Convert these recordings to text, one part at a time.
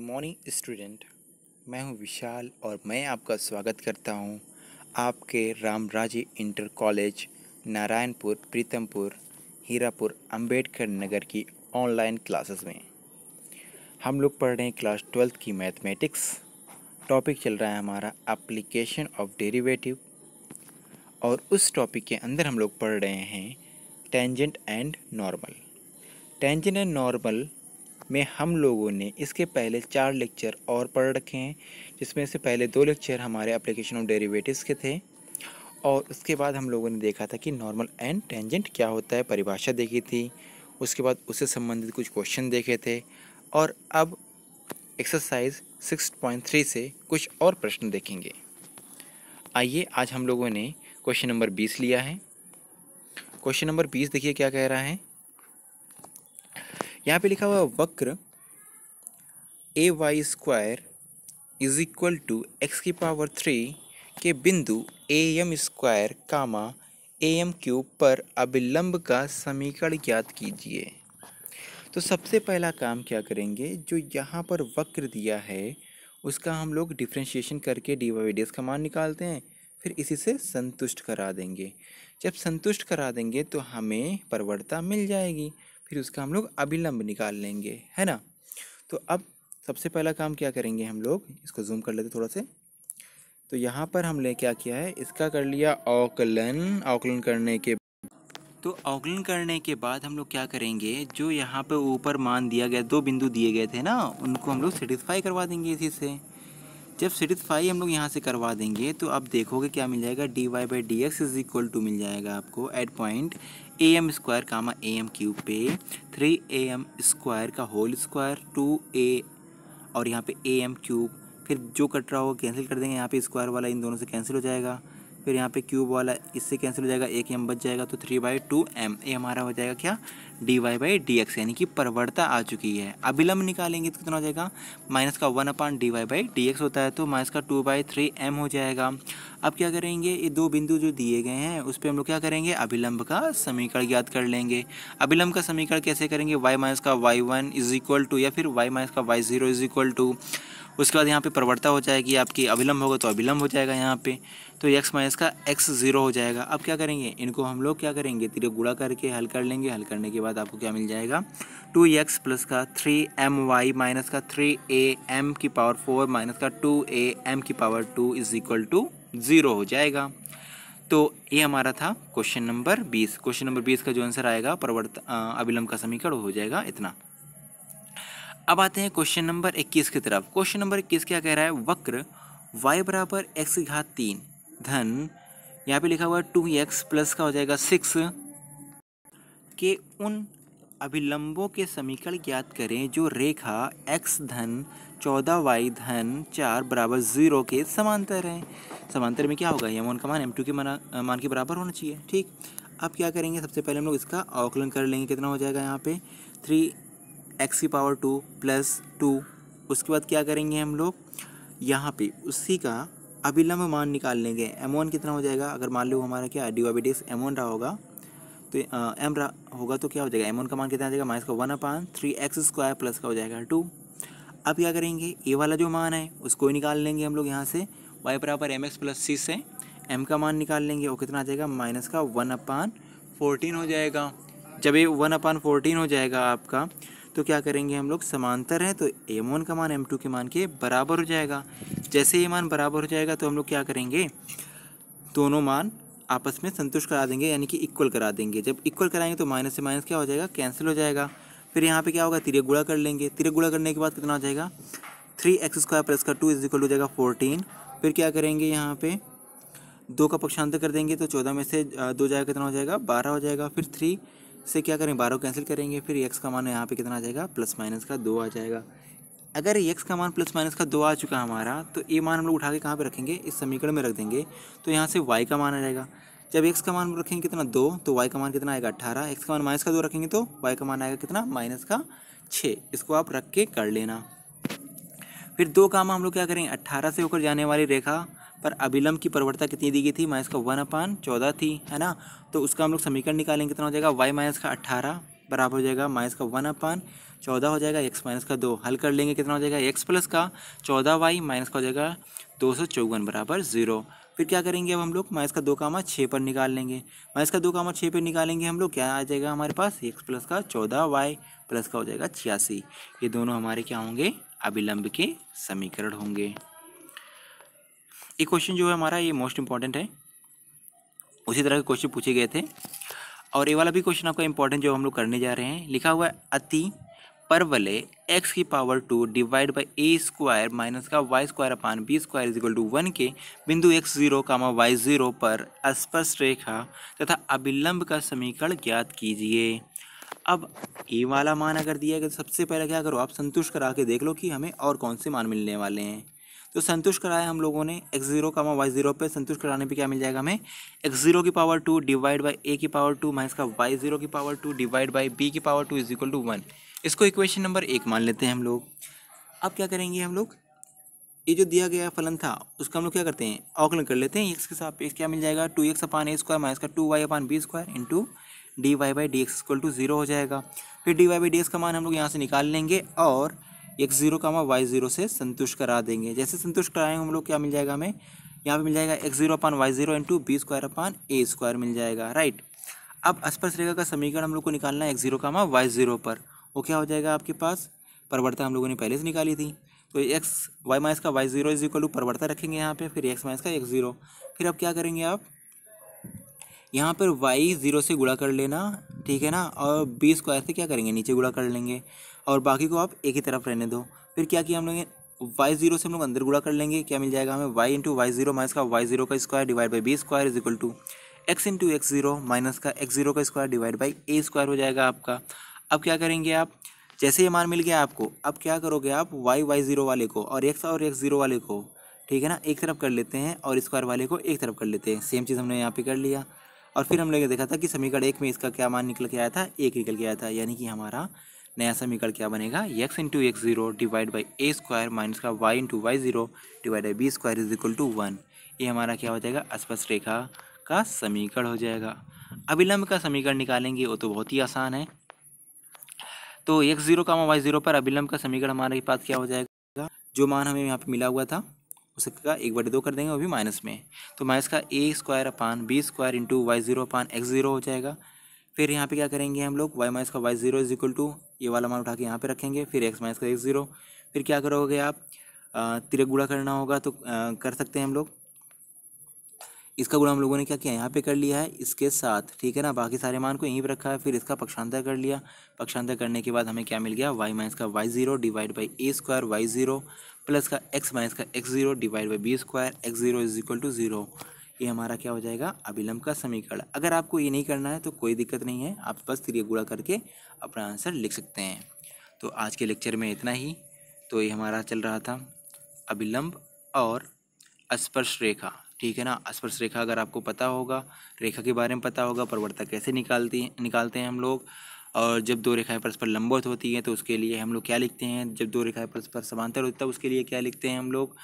morning student मैं हूं विशाल और मैं आपका स्वागत करता हूं आपके रामराजे इंटर कॉलेज नारायणपुर प्रीतमपुर हीरापुर अंबेडकर नगर की ऑनलाइन क्लासेस में हम लोग पढ़ रहे हैं क्लास ट्वेल्थ की मैथमेटिक्स टॉपिक चल रहा है हमारा एप्लीकेशन ऑफ डेरिवेटिव और उस टॉपिक के अंदर हम लोग पढ़ रहे हैं tangent and normal tangent and normal में हम लोगों ने इसके पहले चार लेक्चर और पढ़ रखे हैं जिसमें से पहले दो लेक्चर हमारे एप्लीकेशन ऑफ डेरिवेटिव्स के थे और उसके बाद हम लोगों ने देखा था कि नॉर्मल एंड टेंजेंट क्या होता है परिभाषा देखी थी उसके बाद उससे संबंधित कुछ क्वेश्चन देखे थे और अब एक्सरसाइज 6.3 से कुछ और प्रश्न देखेंगे आइए आज हम लोगों ने क्वेश्चन नंबर 20 लिया है क्वेश्चन नंबर 20 देखिए क्या कह रहा है यहाँ पे लिखा हुआ वक्र a y square is equal to x की पावर थ्री के बिंदु a m square comma a m cube पर अभिलंब का समीकरण ज्ञात कीजिए तो सबसे पहला काम क्या करेंगे जो यहाँ पर वक्र दिया है उसका हम लोग डिफ्रेंशिएशन करके डी वाई डी का मान निकालते हैं फिर इसी से संतुष्ट करा देंगे जब संतुष्ट करा देंगे तो हमें परवरता मिल जाएगी फिर उसका हम लोग अभिलंब निकाल लेंगे है ना तो अब सबसे पहला काम क्या करेंगे हम लोग इसको जूम कर लेते थोड़ा से तो यहाँ पर हमने क्या किया है इसका कर लिया औकलन औकलन करने के तो औकलन करने के बाद हम लोग क्या करेंगे जो यहाँ पे ऊपर मान दिया गया दो बिंदु दिए गए थे ना उनको हम लोग सेटिस्फाई करवा देंगे इसी से जब सेटिस्फाई हम लोग यहाँ से करवा देंगे तो आप देखोगे क्या मिल जाएगा d y by d x is equal to मिल जाएगा आपको at point a m square comma a m cube पे थ्री ए एम स्क्वायर का होल स्क्वायर टू ए और यहाँ पे ए एम क्यूब फिर जो कट रहा होगा कैंसिल कर देंगे यहाँ पे स्क्वायर वाला इन दोनों से कैंसिल हो जाएगा फिर यहाँ पे क्यूब वाला इससे कैंसिल हो जाएगा एक एम बच जाएगा तो three by two m a हमारा हो जाएगा क्या d y by d x यानी कि परवर्ता आ चुकी है अभिलंब निकालेंगे तो कितना हो जाएगा माइनस का one upon d y by d x होता है तो माइनस का टू बाई थ्री एम हो जाएगा अब क्या करेंगे ये दो बिंदु जो दिए गए हैं उस पर हम लोग क्या करेंगे अभिलंब का समीकरण ज्ञात कर लेंगे अभिलंब का समीकरण कैसे करेंगे वाई माइनस का y one is equal to या फिर वाई माइनस का y zero is equal to उसके बाद यहाँ पे प्रवर्ता हो जाएगी आपकी अविलंब होगा तो अविलंब हो जाएगा यहाँ पे तो एक्स माइनस का एक्स ज़ीरो हो जाएगा अब क्या करेंगे इनको हम लोग क्या करेंगे तिर गुड़ा करके हल कर लेंगे हल करने के बाद आपको क्या मिल जाएगा टू एक्स प्लस का थ्री एम वाई माइनस का थ्री ए एम की पावर फोर माइनस का टू ए एम की power two is equal to zero हो जाएगा तो ये हमारा था क्वेश्चन नंबर बीस क्वेश्चन नंबर बीस का जो आंसर आएगा प्रवर्त अविलंब का समीकरण हो जाएगा इतना अब आते हैं क्वेश्चन नंबर 21 की तरफ क्वेश्चन नंबर 21 क्या कह रहा है वक्र y बराबर एक्स घात तीन धन यहाँ पे लिखा हुआ है टू एक्स प्लस का हो जाएगा सिक्स के उन अभिलंबों के समीकरण ज्ञात करें जो रेखा x धन चौदह वाई धन चार बराबर ज़ीरो के समांतर हैं समांतर में क्या होगा एम वन का मान एम टू के मान के बराबर होना चाहिए ठीक अब क्या करेंगे सबसे पहले हम लोग इसका आकलन कर लेंगे कितना हो जाएगा यहाँ पे थ्री एक्स की पावर टू प्लस टू उसके बाद क्या करेंगे हम लोग यहाँ पे उसी का अभिलंब मान निकाल लेंगे एम वन कितना हो जाएगा अगर मान लो हमारा क्या d y d x m one रहा होगा तो एम रहा होगा तो क्या हो जाएगा एम वन का मान कितना आ जाएगा माइनस का one upon three x square plus का हो जाएगा टू अब क्या करेंगे ए वाला जो मान है उसको ही निकाल लेंगे हम लोग यहाँ से वाई बराबर एम एक्स प्लस सी से एम का मान निकाल लेंगे वो कितना आ जाएगा माइनस का वन अपान फोर्टीन हो जाएगा जब ये वन अपान फोर्टीन हो जाएगा आपका तो क्या करेंगे हम लोग समांतर हैं तो एम वन का मान एम टू के मान के बराबर हो जाएगा जैसे ये मान बराबर हो जाएगा तो हम लोग क्या करेंगे दोनों मान आपस में संतुष्ट करा देंगे यानी कि इक्वल करा देंगे जब इक्वल कराएंगे तो माइनस से माइनस क्या हो जाएगा कैंसिल हो जाएगा फिर यहाँ पे क्या होगा तिरक गुड़ा कर लेंगे तिरक गुड़ा करने के बाद कितना हो जाएगा थ्री एक्स स्क्वायर प्लस का टू इज इक्वल हो जाएगा फोर्टीन फिर क्या करेंगे यहाँ पे दो का पक्षांतर कर देंगे तो चौदह में से दो जाएगा कितना हो जाएगा बारह हो जाएगा फिर थ्री से क्या करें बारह कैंसिल करेंगे फिर एक्स का मान यहाँ पे कितना आ जाएगा प्लस माइनस का दो आ जाएगा अगर एक्स का मान प्लस माइनस का दो आ चुका है हमारा तो ए मान हम लोग उठा के कहाँ पर रखेंगे इस समीकरण में रख देंगे तो यहाँ से वाई का मान आ जाएगा जब एक्स का मान रखेंगे कितना दो तो वाई का मान कितना आएगा अट्ठारह एक्स का मान माइनस का दो रखेंगे तो वाई का मान आएगा कितना माइनस का छः इसको आप रख के कर लेना फिर दो काम हम लोग क्या करेंगे अट्ठारह से होकर जाने वाली रेखा पर अभिलंब की प्रवणता कितनी दी गई थी माइनस का वन अपान चौदह थी है ना तो उसका हम लोग समीकरण निकालेंगे कितना हो जाएगा वाई माइनस का अट्ठारह बराबर हो जाएगा माइनस का वन अपान चौदह हो जाएगा एक्स माइनस का दो हल कर लेंगे कितना हो जाएगा एक्स प्लस का चौदह वाई माइनस का हो जाएगा दो सौ चौवन बराबर ज़ीरो फिर क्या करेंगे अब हम लोग माइनस का दो कामा छः पर निकाल लेंगे माइनस का दो कामा छः पर निकालेंगे हम लोग क्या आ जाएगा हमारे पास एक्स प्लस का चौदह वाई प्लस का हो जाएगा छियासी ये दोनों हमारे क्या होंगे अभिलंब के समीकरण होंगे ये क्वेश्चन जो है हमारा ये मोस्ट इंपॉर्टेंट है उसी तरह के क्वेश्चन पूछे गए थे और ये वाला भी क्वेश्चन आपका इंपॉर्टेंट जो हम लोग करने जा रहे हैं लिखा हुआ है अति परवले एक्स की power two divide by a square minus का y square upon b square is equal to one के बिंदु x zero comma y zero पर स्पष्ट रेखा तथा अभिलंब का समीकरण ज्ञात कीजिए अब ए वाला मान अगर दिया गया तो सबसे पहले क्या करो आप संतुष्ट करा के देख लो कि हमें और कौन से मान मिलने वाले हैं तो संतुष्ट कराया हम लोगों ने एक्स जीरो का वाई जीरो पे संतुष्ट कराने पे क्या मिल जाएगा हमें एक्स जीरो की power two divide by a की पावर टू माइनस का वाई जीरो की power two divide by b की power two is equal to one इसको इक्वेशन नंबर एक मान लेते हैं हम लोग अब क्या करेंगे हम लोग ये जो दिया गया फलन था उसका हम लोग क्या करते हैं ऑकलन कर लेते हैं एक्स के साथ क्या मिल जाएगा two x upon a square minus का two y upon b square into d y by d x equal to zero हो जाएगा फिर d y by d x का मान हम लोग यहाँ से निकाल लेंगे और एक्स जीरो का हम वाई जीरो से संतुष्ट करा देंगे जैसे संतुष्ट कराएंगे हम लोग क्या मिल जाएगा हमें यहाँ पे मिल जाएगा x zero upon y zero into b square upon a square मिल जाएगा राइट अब स्पर्श रेखा का समीकरण हम लोग को निकालना है एक्स जीरो का वाई जीरो पर वो क्या हो जाएगा आपके पास परवर्ता हम लोगों ने पहले से निकाली थी तो एक्स वाई माइनस का y zero is equal to परवर्ता रखेंगे यहाँ पे फिर एक्स माइनस का एक्स जीरो फिर अब क्या करेंगे आप यहाँ पर वाई ज़ीरो से गुड़ा कर लेना ठीक है ना और बी स्क्वायर से क्या करेंगे नीचे गुड़ा कर लेंगे और बाकी को आप एक ही तरफ रहने दो फिर क्या किया हम लोग वाई जीरो से हम लोग अंदर गुड़ा कर लेंगे क्या मिल जाएगा हमें y into y zero minus का वाई जीरो का square divide by b square is equal to x into x zero minus का एक्स जीरो का square divide by a square हो जाएगा आपका अब क्या करेंगे आप जैसे ये मान मिल गया आपको अब क्या करोगे आप वाई वाई जीरो वाले को और एक्स और एक्स जीरो वाले को ठीक है ना एक तरफ कर लेते हैं और स्क्वायर वाले को एक तरफ कर लेते हैं सेम चीज़ हमने यहाँ पे कर लिया और फिर हम लोग देखा था कि समीकरण एक में इसका क्या मान निकल के आया था एक निकल के आया था यानी कि हमारा नया समीकरण क्या बनेगा x into x zero divide by a square minus का y into y zero divide by b square is equal to one ये हमारा क्या हो जाएगा स्पष्ट रेखा का समीकरण हो जाएगा अभिलंब का समीकरण निकालेंगे वो तो बहुत ही आसान है तो एक्स जीरो का वाई जीरो पर अभिलंब का समीकरण हमारे पास क्या हो जाएगा जो मान हमें यहाँ पे मिला हुआ था उसका एक बटे दो कर देंगे वो भी माइनस में तो माइनस का a square upon b square into y zero upon x zero हो जाएगा फिर यहाँ पे क्या करेंगे हम लोग वाई माइनस का y zero is equal to ये वाला मान उठा के यहाँ पे रखेंगे फिर एक्स माइनस का एक्स ज़ीरो फिर क्या करोगे आप तिरक गुड़ा करना होगा तो आ, कर सकते हैं हम लोग इसका गुड़ा हम लोगों ने क्या किया यहाँ पे कर लिया है इसके साथ ठीक है ना बाकी सारे मान को यहीं पर रखा है फिर इसका पक्षांतर कर लिया पक्षांतर करने के बाद हमें क्या मिल गया वाई माइनस का y zero divide by a square y zero plus का एक्स माइनस का x zero divide by b square x zero is equal to zero ये हमारा क्या हो जाएगा अभिलंब का समीकरण अगर आपको ये नहीं करना है तो कोई दिक्कत नहीं है आप बस त्रिय गुड़ा करके अपना आंसर लिख सकते हैं तो आज के लेक्चर में इतना ही तो ये हमारा चल रहा था अभिलंब और स्पर्श रेखा ठीक है ना स्पर्श रेखा अगर आपको पता होगा रेखा के बारे में पता होगा परवर्ता कैसे निकालती निकालते हैं हम लोग और जब दो रेखाएं परस्पर लंबवत होती हैं तो उसके लिए हम लोग क्या लिखते हैं जब दो रेखाएं परस्पर समांतर होती है तो उसके लिए क्या लिखते हैं हम लोग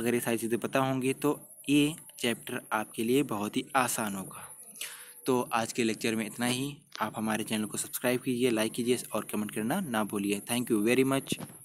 अगर ये सारी चीज़ें पता होंगी तो ये चैप्टर आपके लिए बहुत ही आसान होगा तो आज के लेक्चर में इतना ही आप हमारे चैनल को सब्सक्राइब कीजिए लाइक कीजिए और कमेंट करना ना भूलिए थैंक यू वेरी मच